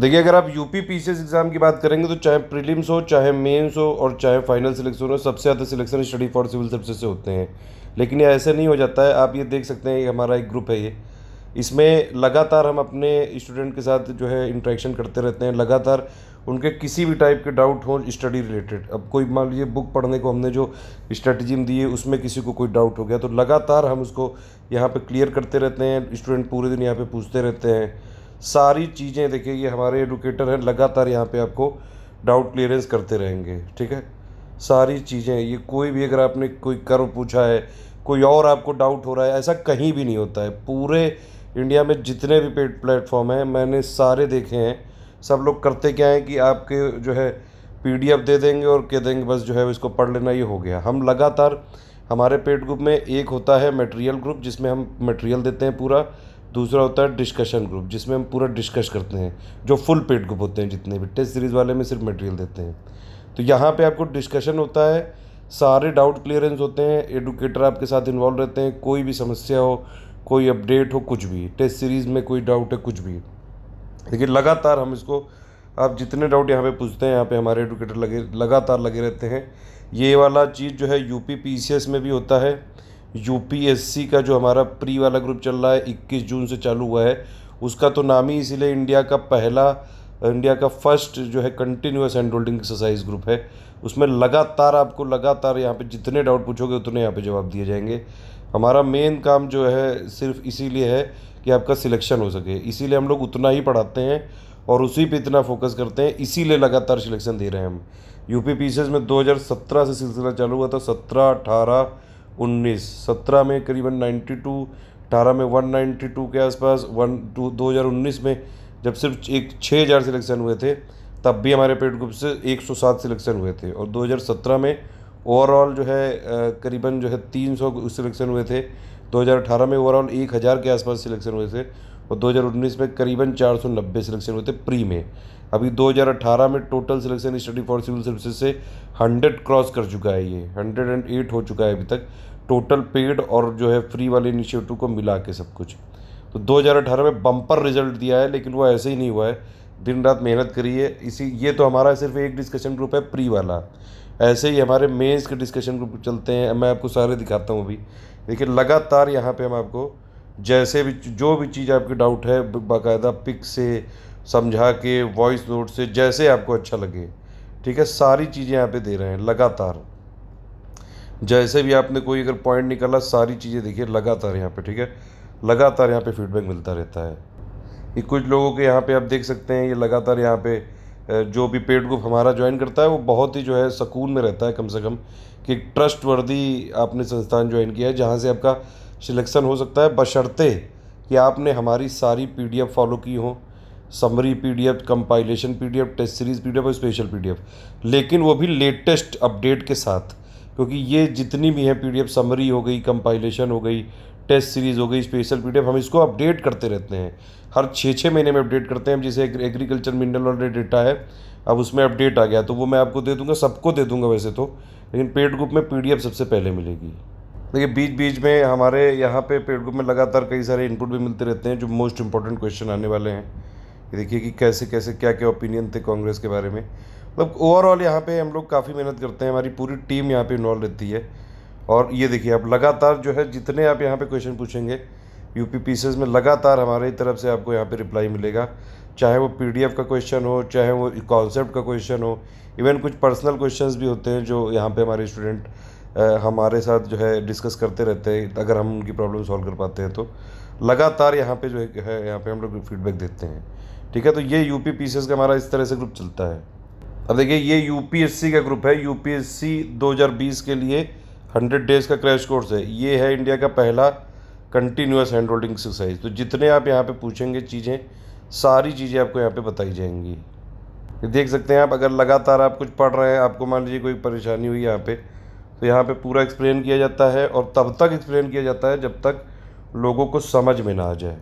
देखिए अगर आप यूपी पीसीएस एग्ज़ाम की बात करेंगे तो चाहे प्रीलिम्स हो चाहे मेंस हो और चाहे फाइनल सिलेक्शन हो सबसे ज़्यादा selection study for civil service से होते हैं लेकिन ये ऐसे नहीं हो जाता है आप ये देख सकते हैं हमारा एक ग्रुप है ये इसमें लगातार हम अपने स्टूडेंट के साथ जो है इंट्रैक्शन करते रहते हैं लगातार उनके किसी भी टाइप के डाउट हों स्टडी रिलेटेड अब कोई मान लीजिए बुक पढ़ने को हमने जो स्ट्रेटजीम दी है उसमें किसी को कोई डाउट हो गया तो लगातार हम उसको यहाँ पर क्लियर करते रहते हैं स्टूडेंट पूरे दिन यहाँ पर पूछते रहते हैं सारी चीज़ें देखिए ये हमारे एडुकेटर हैं लगातार यहाँ पे आपको डाउट क्लियरेंस करते रहेंगे ठीक है सारी चीज़ें ये कोई भी अगर आपने कोई कर्व पूछा है कोई और आपको डाउट हो रहा है ऐसा कहीं भी नहीं होता है पूरे इंडिया में जितने भी पेड प्लेटफॉर्म हैं मैंने सारे देखे हैं सब लोग करते क्या हैं कि आपके जो है पी दे देंगे और कह देंगे बस जो है इसको पढ़ लेना ये हो गया हम लगातार हमारे पेड ग्रुप में एक होता है मटेरियल ग्रुप जिसमें हम मटेरियल देते हैं पूरा दूसरा होता है डिस्कशन ग्रुप जिसमें हम पूरा डिस्कस करते हैं जो फुल पेड ग्रुप होते हैं जितने भी टेस्ट सीरीज़ वाले में सिर्फ मटेरियल देते हैं तो यहाँ पे आपको डिस्कशन होता है सारे डाउट क्लियरेंस होते हैं एडुकेटर आपके साथ इन्वॉल्व रहते हैं कोई भी समस्या हो कोई अपडेट हो कुछ भी टेस्ट सीरीज़ में कोई डाउट है कुछ भी देखिए लगातार हम इसको आप जितने डाउट यहाँ पे पूछते हैं यहाँ पे हमारे एडुकेटर लगे लगातार लगे रहते हैं ये वाला चीज़ जो है यूपी पीसीएस में भी होता है यूपीएससी का जो हमारा प्री वाला ग्रुप चल रहा है 21 जून से चालू हुआ है उसका तो नाम ही इसीलिए इंडिया का पहला इंडिया का फर्स्ट जो है continuous hand holding exercise group है उसमें लगातार आपको लगातार यहाँ पे जितने डाउट पूछोगे उतने यहाँ पे जवाब दिए जाएंगे हमारा मेन काम जो है सिर्फ इसीलिए है कि आपका सिलेक्शन हो सके इसीलिए हम लोग उतना ही पढ़ाते हैं और उसी पे इतना फोकस करते हैं इसीलिए लगातार सिलेक्शन दे रहे हैं हम यूपी पीसेस में 2017 से सिलसिला चालू हुआ था सत्रह अठारह उन्नीस सत्रह में करीबन नाइन्टी टू अठारह में वन नाइन्टी टू के आसपास वन टू दो हज़ार उन्नीस में जब सिर्फ एक छः हज़ार सिलेक्शन हुए थे तब भी हमारे पेड ग्रुप से एक सौ सात सिलेक्शन हुए थे और दो हज़ार सत्रह में ओवरऑल जो है करीबन जो है तीन सौ सिलेक्शन हुए थे दो हज़ार अठारह में ओवरऑल एक हज़ार के आसपास सिलेक्शन हुए थे और 2019 में करीबन 490 सिलेक्शन हुए थे प्री में अभी 2018 में total selection study for civil services से 100 क्रॉस कर चुका है ये 108 हो चुका है अभी तक टोटल पेड और जो है फ्री वाले इनिशिएटिव को मिला के सब कुछ तो 2018 में बम्पर रिजल्ट दिया है लेकिन वो ऐसे ही नहीं हुआ है दिन रात मेहनत करी है इसी ये तो हमारा सिर्फ एक डिस्कशन ग्रुप है प्री वाला ऐसे ही हमारे मेंस के डिस्कशन ग्रुप चलते हैं मैं आपको सारे दिखाता हूँ अभी देखिए लगातार यहाँ पर हम आपको जैसे भी जो भी चीज़ आपके डाउट है बाकायदा पिक से समझा के वॉइस नोट से जैसे आपको अच्छा लगे ठीक है सारी चीज़ें यहाँ पे दे रहे हैं लगातार जैसे भी आपने कोई अगर पॉइंट निकाला सारी चीज़ें देखिए लगातार यहाँ पे ठीक है लगातार यहाँ पे फीडबैक मिलता रहता है ये कुछ लोगों के यहाँ पे आप देख सकते हैं ये लगातार यहाँ पे जो भी पेड ग्रुप हमारा ज्वाइन करता है वो बहुत ही जो है सकून में रहता है कम से कम कि ट्रस्ट वर्दी आपने संस्थान ज्वाइन किया है जहाँ से आपका सिलेक्शन हो सकता है बशर्ते कि आपने हमारी सारी पी फॉलो की हो summary P D F compilation P D F test series P D F और स्पेशल पी डी एफ लेकिन वो भी लेटेस्ट अपडेट के साथ क्योंकि ये जितनी भी है पी समरी हो गई कंपाइलेशन हो गई टेस्ट सीरीज़ हो गई स्पेशल पी हम इसको अपडेट करते रहते हैं हर छः छः महीने में अपडेट करते हैं जैसे एग्रीकल्चर मिनरल ऑलरेडी डेटा है अब उसमें अपडेट आ गया तो वो मैं आपको दे दूंगा सबको दे दूंगा वैसे तो लेकिन पेड ग्रुप में पी सबसे पहले मिलेगी देखिए बीच बीच में हमारे यहाँ पे पेड ग्रुप में लगातार कई सारे इनपुट भी मिलते रहते हैं जो मोस्ट इंपॉर्टेंट क्वेश्चन आने वाले हैं देखिए कि कैसे कैसे क्या क्या ओपिनियन थे कांग्रेस के बारे में मतलब ओवरऑल यहाँ पे हम लोग काफ़ी मेहनत करते हैं हमारी पूरी टीम यहाँ पे इन्वॉल्व रहती है और ये देखिए आप लगातार जो है जितने आप यहाँ पे क्वेश्चन पूछेंगे यूपी पीसेस में लगातार हमारी तरफ से आपको यहाँ पे रिप्लाई मिलेगा चाहे वो पीडीएफ का क्वेश्चन हो चाहे वो कॉन्सेप्ट का क्वेश्चन हो इवन कुछ पर्सनल क्वेश्चन भी होते हैं जो यहाँ पर हमारे स्टूडेंट हमारे साथ जो है डिस्कस करते रहते हैं अगर हम उनकी प्रॉब्लम सॉल्व कर पाते हैं तो लगातार यहाँ पे जो है यहाँ पे हम लोग फीडबैक देते हैं ठीक है तो ये यूपी पीसेस का हमारा इस तरह से ग्रुप चलता है अब देखिए ये यूपीएससी का ग्रुप है यूपीएससी 2020 के लिए 100 डेज़ का क्रैश कोर्स है ये है इंडिया का पहला कंटिन्यूस हैंड होल्डिंग एक्सरसाइज तो जितने आप यहाँ पे पूछेंगे चीज़ें सारी चीज़ें आपको यहाँ पे बताई जाएंगी देख सकते हैं आप अगर लगातार आप कुछ पढ़ रहे हैं आपको मान लीजिए कोई परेशानी हुई यहाँ पर तो यहाँ पर पूरा एक्सप्लेन किया जाता है और तब तक एक्सप्लेन किया जाता है जब तक लोगों को समझ में ना आ जाए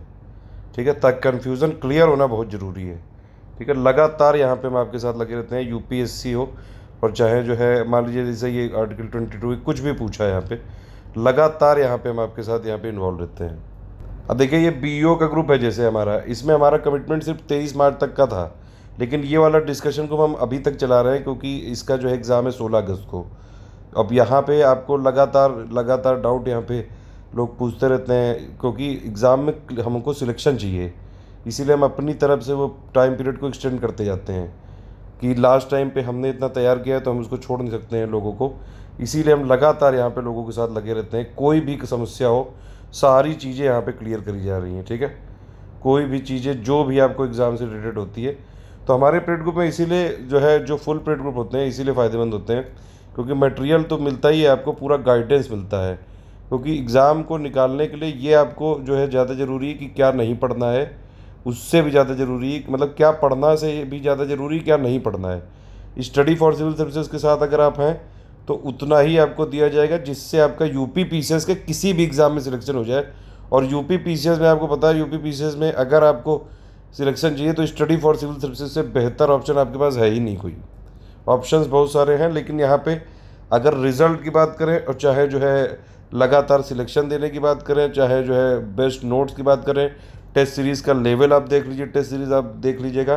ठीक है तक कन्फ्यूज़न क्लियर होना बहुत ज़रूरी है ठीक है लगातार यहाँ पे हम आपके साथ लगे रहते हैं यूपीएससी हो और चाहे जो है मान लीजिए जैसे ये आर्टिकल ट्वेंटी टू कुछ भी पूछा है यहाँ पे लगातार यहाँ पे हम आपके साथ यहाँ पे इन्वॉल्व रहते हैं अब देखिए ये बी e का ग्रुप है जैसे हमारा इसमें हमारा कमिटमेंट सिर्फ तेईस मार्च तक का था लेकिन ये वाला डिस्कशन को हम अभी तक चला रहे हैं क्योंकि इसका जो है एग्ज़ाम है सोलह अगस्त को अब यहाँ पे आपको लगातार लगातार डाउट यहाँ पे लोग पूछते रहते हैं क्योंकि एग्ज़ाम में हमको सिलेक्शन चाहिए इसीलिए हम अपनी तरफ से वो टाइम पीरियड को एक्सटेंड करते जाते हैं कि लास्ट टाइम पे हमने इतना तैयार किया है तो हम उसको छोड़ नहीं सकते हैं लोगों को इसीलिए हम लगातार यहाँ पे लोगों के साथ लगे रहते हैं कोई भी समस्या हो सारी चीज़ें यहाँ पे क्लियर करी जा रही हैं ठीक है कोई भी चीज़ें जो भी आपको एग्ज़ाम से रिलेटेड होती है तो हमारे प्रेड ग्रुप में इसीलिए जो है जो फुल प्रेड ग्रुप होते हैं इसीलिए फ़ायदेमंद होते हैं क्योंकि मटेरियल तो मिलता ही है आपको पूरा गाइडेंस मिलता है क्योंकि एग्ज़ाम को निकालने के लिए ये आपको जो है ज़्यादा ज़रूरी है कि क्या नहीं पढ़ना है उससे भी ज़्यादा ज़रूरी है मतलब क्या पढ़ना से भी ज़्यादा ज़रूरी क्या नहीं पढ़ना है स्टडी फॉर सिविल सर्विसेज के साथ अगर आप हैं तो उतना ही आपको दिया जाएगा जिससे आपका यूपी पीसीएस के किसी भी एग्ज़ाम में सिलेक्शन हो जाए और यूपी पीसीएस में आपको पता है यूपी पीसीएस में अगर आपको सिलेक्शन चाहिए तो स्टडी फॉर सिविल सर्विसेज से बेहतर ऑप्शन आपके पास है ही नहीं कोई ऑप्शन बहुत सारे हैं लेकिन यहाँ पर अगर रिज़ल्ट की बात करें और चाहे जो है लगातार सिलेक्शन देने की बात करें चाहे जो है बेस्ट नोट्स की बात करें टेस्ट सीरीज़ का लेवल आप देख लीजिए टेस्ट सीरीज़ आप देख लीजिएगा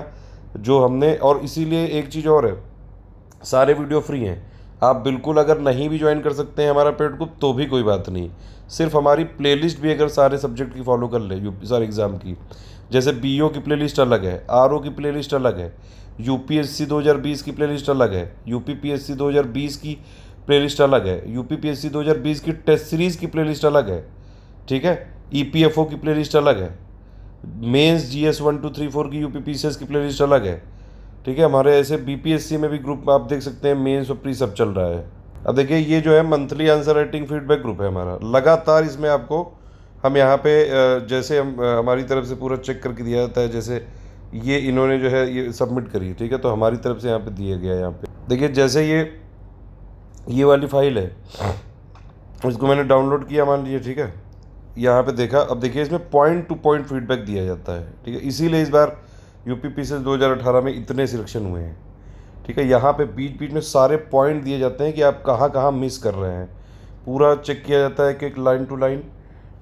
जो हमने और इसीलिए एक चीज़ और है सारे वीडियो फ्री हैं आप बिल्कुल अगर नहीं भी ज्वाइन कर सकते हैं हमारा पेड ग्रुप तो भी कोई बात नहीं सिर्फ हमारी प्लेलिस्ट भी अगर सारे सब्जेक्ट की फॉलो कर ले यू सारे एग्ज़ाम की जैसे बी की प्लेलिस्ट अलग है आर की प्लेलिस्ट अलग है हजार 2020 की प्लेलिस्ट अलग है हज़ार 2020 की प्लेलिस्ट अलग है हज़ार 2020 की टेस्ट सीरीज़ की प्लेलिस्ट अलग है ठीक है ओ e की प्लेलिस्ट अलग है mains G S one two three four की सी एस की प्ले लिस्ट अलग है ठीक है हमारे ऐसे सी में भी ग्रुप में आप देख सकते हैं मेन्स और प्री सब चल रहा है अब देखिए ये जो है monthly answer writing feedback group है हमारा लगातार इसमें आपको हम यहाँ पे जैसे हम हमारी तरफ से पूरा चेक करके दिया जाता है जैसे ये इन्होंने जो है ये सबमिट करी ठीक है तो हमारी तरफ से यहाँ पे दिया गया है यहाँ पे देखिए जैसे ये ये वाली फाइल है इसको मैंने डाउनलोड किया मान लीजिए ठीक है यहाँ पे देखा अब देखिए इसमें पॉइंट टू पॉइंट फीडबैक दिया जाता है ठीक है इसीलिए इस बार यू पी पी में इतने सिलेक्शन हुए हैं ठीक है यहाँ पे बीच बीच में सारे पॉइंट दिए जाते हैं कि आप कहाँ कहाँ मिस कर रहे हैं पूरा चेक किया जाता है कि एक लाइन टू लाइन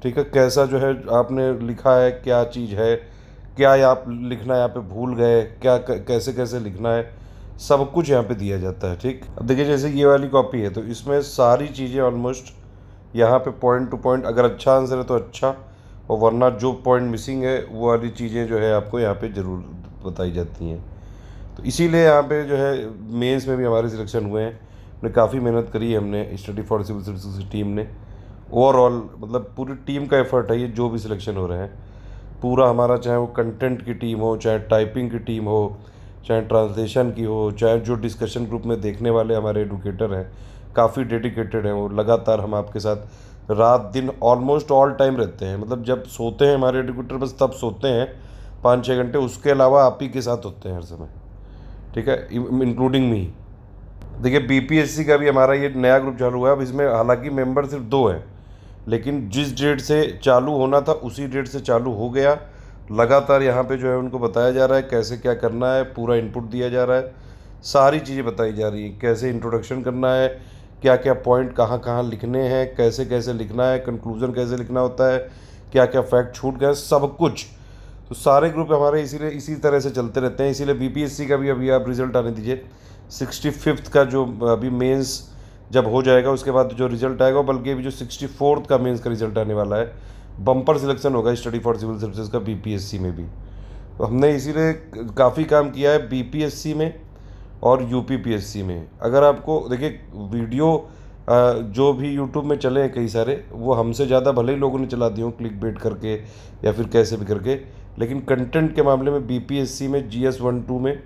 ठीक है कैसा जो है आपने लिखा है क्या चीज़ है क्या आप लिखना यहाँ पे भूल गए क्या कैसे कैसे लिखना है सब कुछ यहाँ पे दिया जाता है ठीक अब देखिए जैसे ये वाली कॉपी है तो इसमें सारी चीज़ें ऑलमोस्ट यहाँ पे पॉइंट टू पॉइंट अगर अच्छा आंसर है तो अच्छा और वरना जो पॉइंट मिसिंग है वो वाली चीज़ें जो है आपको यहाँ पे ज़रूर बताई जाती हैं तो इसीलिए यहाँ पे जो है मेंस में भी हमारे सिलेक्शन हुए हैं हमने काफ़ी मेहनत करी है हमने स्टडी फॉर सिविल सर्विस की टीम ने ओवरऑल मतलब पूरी टीम का एफर्ट है ये जो भी सिलेक्शन हो रहे हैं पूरा हमारा चाहे वो कंटेंट की टीम हो चाहे टाइपिंग की टीम हो चाहे ट्रांसलेशन की हो चाहे जो डिस्कशन ग्रुप में देखने वाले हमारे एडुकेटर हैं काफ़ी डेडिकेटेड हैं वो लगातार हम आपके साथ रात दिन ऑलमोस्ट ऑल टाइम रहते हैं मतलब जब सोते हैं हमारे एडिक्यूटर बस तब सोते हैं पाँच छः घंटे उसके अलावा आप ही के साथ होते हैं हर समय ठीक है इंक्लूडिंग मी देखिए बीपीएससी का भी हमारा ये नया ग्रुप चालू हुआ है अब इसमें हालांकि मेंबर सिर्फ दो हैं लेकिन जिस डेट से चालू होना था उसी डेट से चालू हो गया लगातार यहाँ पर जो है उनको बताया जा रहा है कैसे क्या करना है पूरा इनपुट दिया जा रहा है सारी चीज़ें बताई जा रही हैं कैसे इंट्रोडक्शन करना है क्या क्या पॉइंट कहाँ कहाँ लिखने हैं कैसे कैसे लिखना है कंक्लूज़न कैसे लिखना होता है क्या क्या फैक्ट छूट गए सब कुछ तो सारे ग्रुप हमारे इसीलिए इसी तरह से चलते रहते हैं इसीलिए बीपीएससी का भी अभी आप रिज़ल्ट आने दीजिए सिक्सटी फिफ्थ का जो अभी मेंस जब हो जाएगा उसके बाद जो रिज़ल्ट आएगा बल्कि अभी जो सिक्सटी फोर्थ का मेंस का रिज़ल्ट आने वाला है बम्पर सिलेक्शन होगा स्टडी फॉर सिविल सर्विसेज का बीपीएससी में भी तो हमने इसीलिए काफ़ी काम किया है बीपीएससी में और यू में अगर आपको देखिए वीडियो जो भी यूट्यूब में चले हैं कई सारे वो हमसे ज़्यादा भले ही लोगों ने चला दिए हों क्लिक बेट करके या फिर कैसे भी करके लेकिन कंटेंट के मामले में बी में जी एस वन टू में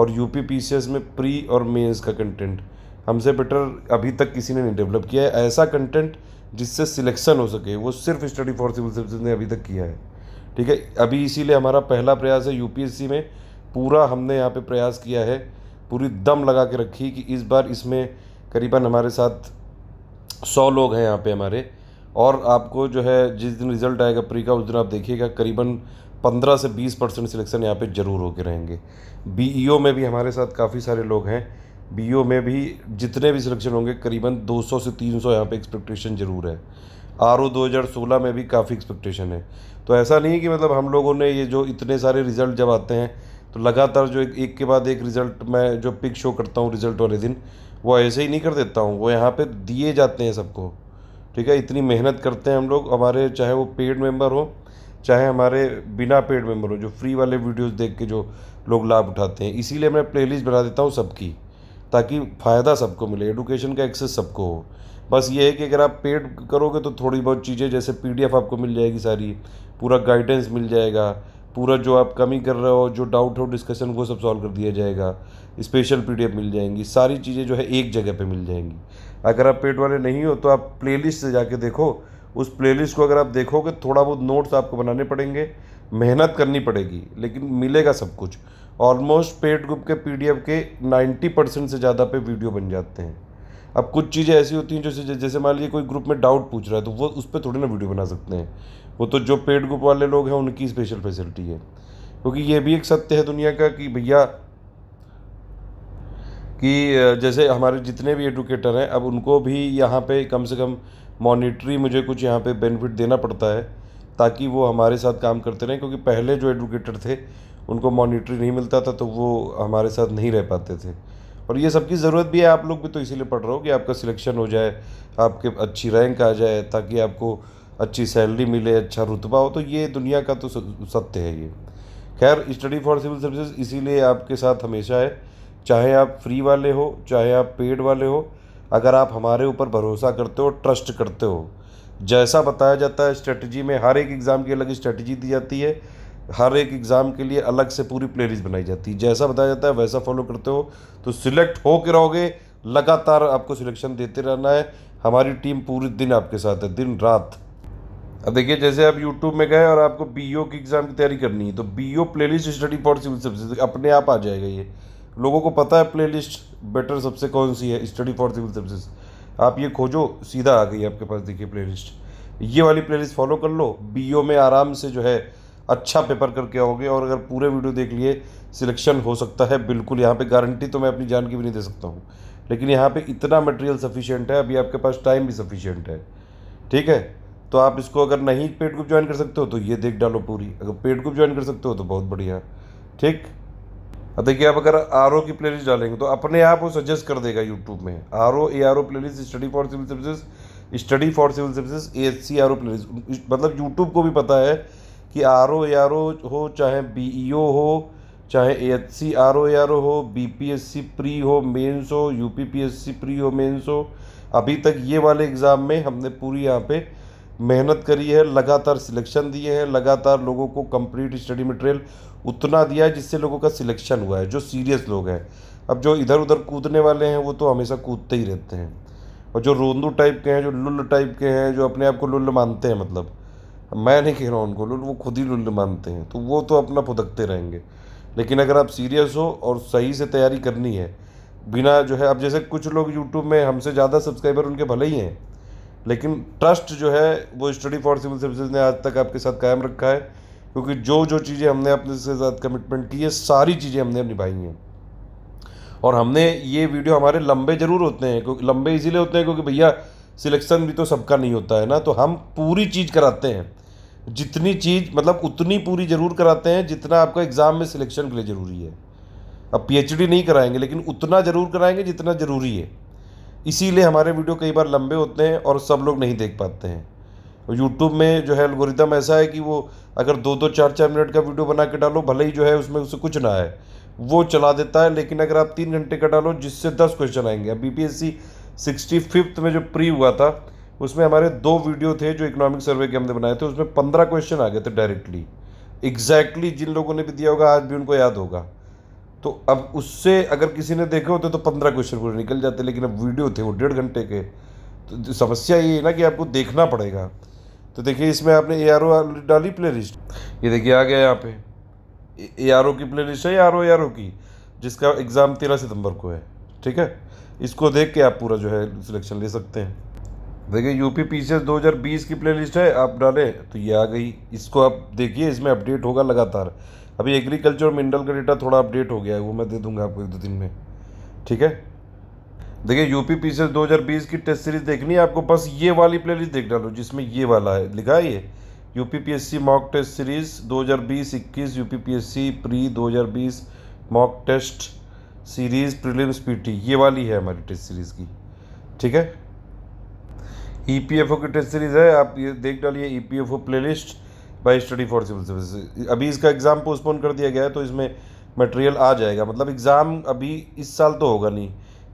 और यू पी में प्री और मेन्स का कंटेंट हमसे बेटर अभी तक किसी ने नहीं डेवलप किया है ऐसा कंटेंट जिससे सिलेक्शन हो सके वो सिर्फ स्टडी फॉर सिविल सर्विस ने अभी तक किया है ठीक है अभी इसीलिए हमारा पहला प्रयास है यूपीएससी में पूरा हमने यहाँ पे प्रयास किया है पूरी दम लगा के रखी कि इस बार इसमें करीबन हमारे साथ सौ लोग हैं यहाँ पे हमारे और आपको जो है जिस दिन रिज़ल्ट आएगा प्री का उस दिन आप देखिएगा करीबन पंद्रह से बीस परसेंट सिलेक्शन यहाँ पे ज़रूर होके रहेंगे बी e में भी हमारे साथ काफ़ी सारे लोग हैं बी e में भी जितने भी सिलेक्शन होंगे करीबन 200 से 300 सौ यहाँ पर एक्सपेक्टेशन ज़रूर है आर ओ दो में भी काफ़ी एक्सपेक्टेशन है तो ऐसा नहीं कि मतलब हम लोगों ने ये जो इतने सारे रिज़ल्ट जब आते हैं तो लगातार जो एक एक के बाद एक रिज़ल्ट मैं जो पिक शो करता हूँ रिज़ल्ट वाले दिन वो ऐसे ही नहीं कर देता हूँ वो यहाँ पे दिए जाते हैं सबको ठीक है इतनी मेहनत करते हैं हम लोग हमारे चाहे वो पेड मेंबर हो चाहे हमारे बिना पेड मेंबर हो जो फ्री वाले वीडियोस देख के जो लोग लाभ उठाते हैं इसीलिए मैं प्लेलिस्ट बना देता हूँ सबकी ताकि फ़ायदा सबको मिले एडुकेशन का एक्सेस सबको हो बस ये है कि अगर आप पेड करोगे तो थोड़ी बहुत चीज़ें जैसे पीडीएफ आपको मिल जाएगी सारी पूरा गाइडेंस मिल जाएगा पूरा जो आप कमी कर रहे हो जो डाउट हो डिस्कशन वो सब सॉल्व कर दिया जाएगा स्पेशल पी मिल जाएंगी सारी चीज़ें जो है एक जगह पे मिल जाएंगी अगर आप पेट वाले नहीं हो तो आप प्लेलिस्ट से जाके देखो उस प्लेलिस्ट को अगर आप देखोगे थोड़ा बहुत नोट्स आपको बनाने पड़ेंगे मेहनत करनी पड़ेगी लेकिन मिलेगा सब कुछ ऑलमोस्ट पेड ग्रुप के पीडीएफ के 90 परसेंट से ज़्यादा पे वीडियो बन जाते हैं अब कुछ चीज़ें ऐसी होती हैं जैसे जैसे मान लीजिए कोई ग्रुप में डाउट पूछ रहा है तो वो उस पर थोड़ी ना वीडियो बना सकते हैं वो तो जो पेड ग्रुप वाले लोग हैं उनकी स्पेशल फैसिलिटी है क्योंकि ये भी एक सत्य है दुनिया का कि भैया कि जैसे हमारे जितने भी एडुकेटर हैं अब उनको भी यहाँ पे कम से कम मॉनिटरी मुझे कुछ यहाँ पे बेनिफिट देना पड़ता है ताकि वो हमारे साथ काम करते रहें क्योंकि पहले जो एडुकेटर थे उनको मॉनिटरी नहीं मिलता था तो वो हमारे साथ नहीं रह पाते थे और ये सबकी ज़रूरत भी है आप लोग भी तो इसीलिए पढ़ रहे हो कि आपका सिलेक्शन हो जाए आपके अच्छी रैंक आ जाए ताकि आपको अच्छी सैलरी मिले अच्छा रुतबा हो तो ये दुनिया का तो सत्य है ये खैर स्टडी फॉर सिविल सर्विसेज इसीलिए आपके साथ हमेशा है चाहे आप फ्री वाले हो चाहे आप पेड वाले हो अगर आप हमारे ऊपर भरोसा करते हो ट्रस्ट करते हो जैसा बताया जाता है स्ट्रेटजी में हर एक एग्ज़ाम की अलग स्ट्रेटजी दी जाती है हर एक एग्ज़ाम के लिए अलग से पूरी प्ले लिस्ट बनाई जाती है जैसा बताया जाता है वैसा फॉलो करते हो तो सिलेक्ट हो के रहोगे लगातार आपको सिलेक्शन देते रहना है हमारी टीम पूरे दिन आपके साथ है दिन रात अब देखिए जैसे आप यूट्यूब में गए और आपको बी ओ की एग्ज़ाम की तैयारी करनी है तो B O playlist study for civil service अपने आप आ जाएगा ये लोगों को पता है प्ले लिस्ट बेटर सबसे कौन सी है स्टडी फॉर सिविल सर्विस आप ये खोजो सीधा आ गई आपके पास देखिए प्ले लिस्ट ये वाली प्ले लिस्ट फॉलो कर लो बी ओ में आराम से जो है अच्छा पेपर करके आओगे और अगर पूरे वीडियो देख लिए सिलेक्शन हो सकता है बिल्कुल यहाँ पे गारंटी तो मैं अपनी जान की भी नहीं दे सकता हूँ लेकिन यहाँ पे इतना मटेरियल सफिशियंट है अभी आपके पास टाइम भी सफिशियंट है ठीक है तो आप इसको अगर नहीं पेड ग्रुप ज्वाइन कर सकते हो तो ये देख डालो पूरी अगर पेड ग्रुप ज्वाइन कर सकते हो तो बहुत बढ़िया ठीक देखिए आप अगर आर ओ की प्लेलिस्ट डालेंगे तो अपने आप वो सजेस्ट कर देगा यूट्यूब में R O A R O playlist study for civil services study for civil services A S C R O play मतलब यूट्यूब को भी पता है कि are O A R O हो चाहे बी ई ओ हो चाहे A H C R O A R O हो B P S C pre हो मेन्स हो U P P S C pre हो मेन्स हो अभी तक ये वाले एग्ज़ाम में हमने पूरी यहाँ पे मेहनत करी है लगातार सिलेक्शन दिए हैं लगातार लोगों को कंप्लीट स्टडी मटेरियल उतना दिया है जिससे लोगों का सिलेक्शन हुआ है जो सीरियस लोग हैं अब जो इधर उधर कूदने वाले हैं वो तो हमेशा कूदते ही रहते हैं और जो रोंदू टाइप के हैं जो लुल्ल टाइप के हैं जो अपने आप को लुल्ल मानते हैं मतलब मैं नहीं कह रहा हूँ उनको लुल्ल वो खुद ही लुल्ल मानते हैं तो वो तो अपना फुदकते रहेंगे लेकिन अगर आप सीरियस हो और सही से तैयारी करनी है बिना जो है अब जैसे कुछ लोग यूट्यूब में हमसे ज़्यादा सब्सक्राइबर उनके भले ही हैं लेकिन ट्रस्ट जो है वो स्टडी फॉर सिविल सर्विसेज ने आज तक आपके साथ कायम रखा है क्योंकि जो जो चीज़ें हमने अपने से साथ कमिटमेंट की है सारी चीज़ें हमने निभाई हैं और हमने ये वीडियो हमारे लंबे ज़रूर होते हैं क्योंकि लंबे इसीलिए होते हैं क्योंकि भैया सिलेक्शन भी तो सबका नहीं होता है ना तो हम पूरी चीज़ कराते हैं जितनी चीज़ मतलब उतनी पूरी ज़रूर कराते हैं जितना आपका एग्ज़ाम में सिलेक्शन के लिए ज़रूरी है अब पीएचडी नहीं कराएंगे लेकिन उतना ज़रूर कराएंगे जितना ज़रूरी है इसीलिए हमारे वीडियो कई बार लंबे होते हैं और सब लोग नहीं देख पाते हैं यूट्यूब में जो है एल्गोरिदम ऐसा है कि वो अगर दो दो तो चार चार मिनट का वीडियो बना के डालो भले ही जो है उसमें उसे कुछ ना आए वो चला देता है लेकिन अगर आप तीन घंटे का डालो जिससे दस क्वेश्चन आएंगे अब B P S C sixty fifth में जो प्री हुआ था उसमें हमारे दो वीडियो थे जो इकोनॉमिक सर्वे के हमने बनाए थे उसमें पंद्रह क्वेश्चन आ गए थे डायरेक्टली एग्जैक्टली exactly जिन लोगों ने भी दिया होगा आज भी उनको याद होगा तो अब उससे अगर किसी ने देखे होते तो पंद्रह क्वेश्चन पूरे निकल जाते लेकिन अब वीडियो थे वो डेढ़ घंटे के तो समस्या ये है ना कि आपको देखना पड़ेगा तो देखिए इसमें आपने ए आर ओ डाली प्ले लिस्ट ये देखिए आ गया यहाँ पे ए आर ओ की प्ले लिस्ट है ए आर ओ ए आर ओ की जिसका एग्ज़ाम तेरह सितंबर को है ठीक है इसको देख के आप पूरा जो है सिलेक्शन ले सकते हैं देखिए U P P C S दो हजार बीस की प्ले लिस्ट है आप डालें तो ये आ गई इसको आप देखिए इसमें अपडेट होगा लगातार अभी एग्रीकल्चर मिनरल का डेटा थोड़ा अपडेट हो गया है वो मैं दे दूंगा आपको एक दो दिन में ठीक है देखिए यूपी पी 2020 की टेस्ट सीरीज देखनी है आपको बस ये वाली प्लेलिस्ट देख डालो जिसमें ये वाला है लिखा है ये U PSC mock test series 2020 21 UP PSC pre 2020 mock test series prelims PT ये वाली है हमारी टेस्ट सीरीज की ठीक है ई e की टेस्ट सीरीज है आप ये देख डालिए E P playlist by study for civil service अभी इसका एग्ज़ाम पोस्टपोन कर दिया गया है तो इसमें मटेरियल आ जाएगा मतलब एग्ज़ाम अभी इस साल तो होगा नहीं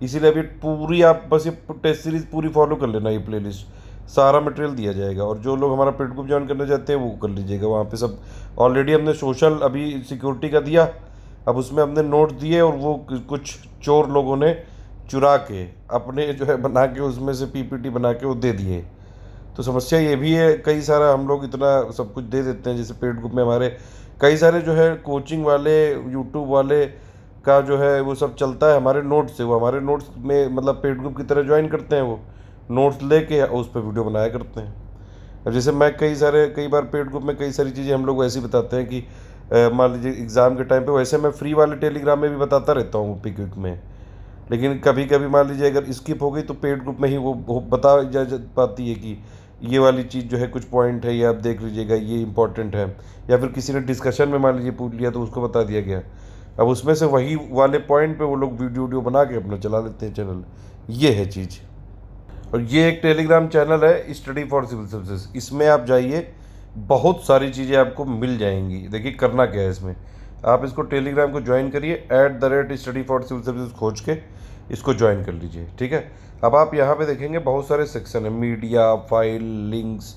इसीलिए अभी पूरी आप बस ये टेस्ट सीरीज़ पूरी फॉलो कर लेना ये प्लेलिस्ट सारा मटेरियल दिया जाएगा और जो लोग हमारा पेड ग्रुप ज्वाइन करना चाहते हैं वो कर लीजिएगा वहाँ पे सब ऑलरेडी हमने सोशल अभी सिक्योरिटी का दिया अब उसमें हमने नोट दिए और वो कुछ चोर लोगों ने चुरा के अपने जो है बना के उसमें से पीपीटी बना के वो दे दिए तो समस्या ये भी है कई सारा हम लोग इतना सब कुछ दे देते हैं जैसे पेड ग्रुप में हमारे कई सारे जो है कोचिंग वाले यूट्यूब वाले का जो है वो सब चलता है हमारे नोट्स से वो हमारे नोट्स में मतलब पेड ग्रुप की तरह ज्वाइन करते हैं वो नोट्स लेके उस पर वीडियो बनाया करते हैं अब जैसे मैं कई सारे कई बार पेड ग्रुप में कई सारी चीज़ें हम लोग ऐसी बताते हैं कि मान लीजिए एग्ज़ाम के टाइम पे वैसे मैं फ्री वाले टेलीग्राम में भी बताता रहता हूँ पिक विक में लेकिन कभी कभी मान लीजिए अगर स्किप हो गई तो पेड ग्रुप में ही वो बता जा पाती है कि ये वाली चीज़ जो है कुछ पॉइंट है ये आप देख लीजिएगा ये इंपॉर्टेंट है या फिर किसी ने डिस्कशन में मान लीजिए पूछ लिया तो उसको बता दिया गया अब उसमें से वही वाले पॉइंट पे वो लोग वीडियो वीडियो बना के अपना चला लेते हैं चैनल ये है चीज़ और ये एक टेलीग्राम चैनल है स्टडी फॉर सिविल सर्विसेज इसमें आप जाइए बहुत सारी चीज़ें आपको मिल जाएंगी देखिए करना क्या है इसमें आप इसको टेलीग्राम को ज्वाइन करिए at the rate study for civil service खोज के इसको ज्वाइन कर लीजिए ठीक है अब आप यहाँ पे देखेंगे बहुत सारे सेक्शन है media file links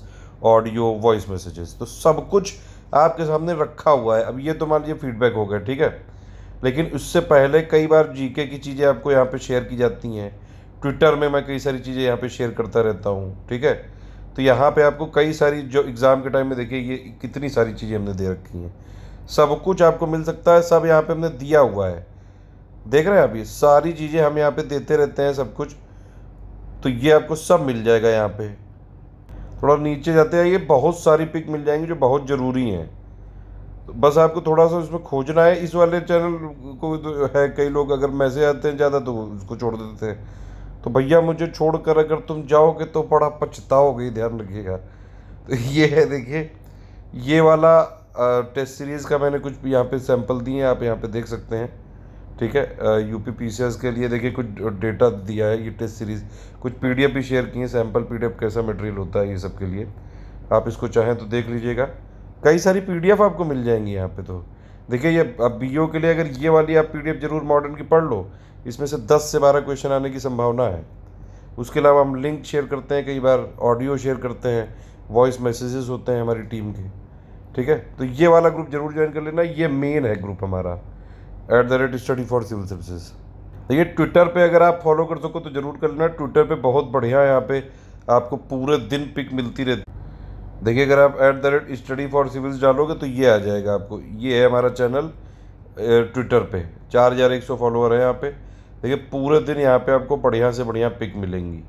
audio voice messages तो सब कुछ आपके सामने रखा हुआ है अब ये तो मान लीजिए फीडबैक हो गया ठीक है लेकिन उससे पहले कई बार जीके की चीज़ें आपको यहाँ पे शेयर की जाती हैं ट्विटर में मैं कई सारी चीज़ें यहाँ पे शेयर करता रहता हूँ ठीक है तो यहाँ पे आपको कई सारी जो एग्ज़ाम के टाइम में देखिए ये कितनी सारी चीज़ें हमने दे रखी हैं सब कुछ आपको मिल सकता है सब यहाँ पे हमने दिया हुआ है देख रहे हैं आप ये सारी चीज़ें हम यहाँ पे देते रहते हैं सब कुछ तो ये आपको सब मिल जाएगा यहाँ पे थोड़ा नीचे जाते हैं ये बहुत सारी पिक मिल जाएंगी जो बहुत ज़रूरी हैं तो बस आपको थोड़ा सा उसमें खोजना है इस वाले चैनल को तो है कई लोग अगर मैसेज आते हैं ज़्यादा तो उसको छोड़ देते हैं तो भैया मुझे छोड़ कर अगर तुम जाओगे तो बड़ा पछताओगे ध्यान रखिएगा तो ये है देखिए ये वाला टेस्ट सीरीज़ का मैंने कुछ यहाँ पे सैंपल दिए हैं आप यहाँ पे देख सकते हैं ठीक है U P P C S के लिए देखिए कुछ डेटा दिया है ये टेस्ट सीरीज़ कुछ पी डी एफ भी शेयर किए सैम्पल पी डी एफ कैसा मटेरियल होता है ये सब के लिए आप इसको चाहें तो देख लीजिएगा कई सारी पी डी एफ आपको मिल जाएंगी यहाँ पे तो देखिए ये अब बी ओ के लिए अगर ये वाली आप पी डी एफ जरूर मॉडर्न की पढ़ लो इसमें से दस से बारह क्वेश्चन आने की संभावना है उसके अलावा हम लिंक शेयर करते हैं कई बार ऑडियो शेयर करते हैं वॉइस मैसेजेस होते हैं हमारी टीम के ठीक है तो ये वाला ग्रुप जरूर ज्वाइन कर लेना ये मेन है ग्रुप हमारा at the rate study for civil services देखिए ट्विटर पे अगर आप फॉलो कर सको तो ज़रूर कर लेना ट्विटर पे बहुत बढ़िया यहाँ पे आपको पूरे दिन पिक मिलती रहती देखिए अगर आप at the rate study for civil डालोगे तो ये आ जाएगा आपको ये है हमारा चैनल ट्विटर पे चार हज़ार एक सौ फॉलोअर है यहाँ पे देखिए पूरे दिन यहाँ पे आपको बढ़िया से बढ़िया पिक मिलेंगी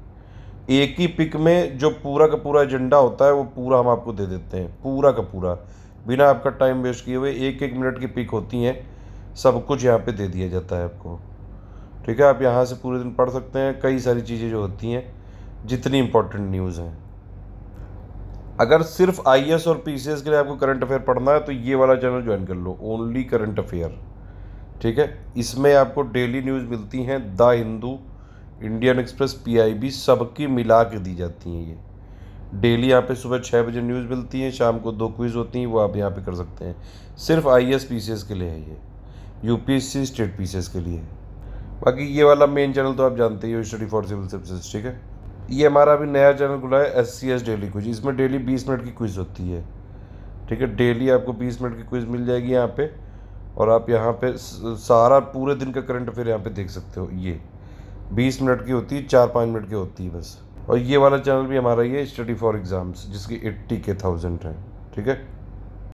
एक ही पिक में जो पूरा का पूरा एजेंडा होता है वो पूरा हम आपको दे देते हैं पूरा का पूरा बिना आपका टाइम वेस्ट किए हुए एक एक मिनट की पिक होती हैं सब कुछ यहाँ पे दे दिया जाता है आपको ठीक है आप यहाँ से पूरे दिन पढ़ सकते हैं कई सारी चीज़ें जो होती हैं जितनी इंपॉर्टेंट न्यूज़ हैं अगर सिर्फ आई और पी के लिए आपको करंट अफेयर पढ़ना है तो ये वाला चैनल ज्वाइन कर लो ओनली करंट अफेयर ठीक है इसमें आपको डेली न्यूज़ मिलती हैं the Hindu Indian Express PIB सबकी मिला के दी जाती हैं ये डेली यहाँ पे सुबह छः बजे न्यूज़ मिलती हैं शाम को दो क्विज़ होती हैं वो आप यहाँ पे कर सकते हैं सिर्फ आई एस के लिए है ये सी स्टेट पीसेस के लिए बाकी ये वाला मेन चैनल तो आप जानते ही हो स्टडी फॉर सिविल सर्विसेज ठीक है ये हमारा अभी नया चैनल खुला है S C S daily quiz इसमें डेली बीस मिनट की क्विज़ होती है ठीक है डेली आपको बीस मिनट की क्विज़ मिल जाएगी यहाँ पे और आप यहाँ पे सारा पूरे दिन का करंट अफेयर यहाँ पे देख सकते हो ये बीस मिनट की होती है चार पाँच मिनट की होती है बस और ये वाला चैनल भी हमारा ये स्टडी फॉर एग्ज़ाम्स जिसकी एट्टी के थाउजेंड है ठीक है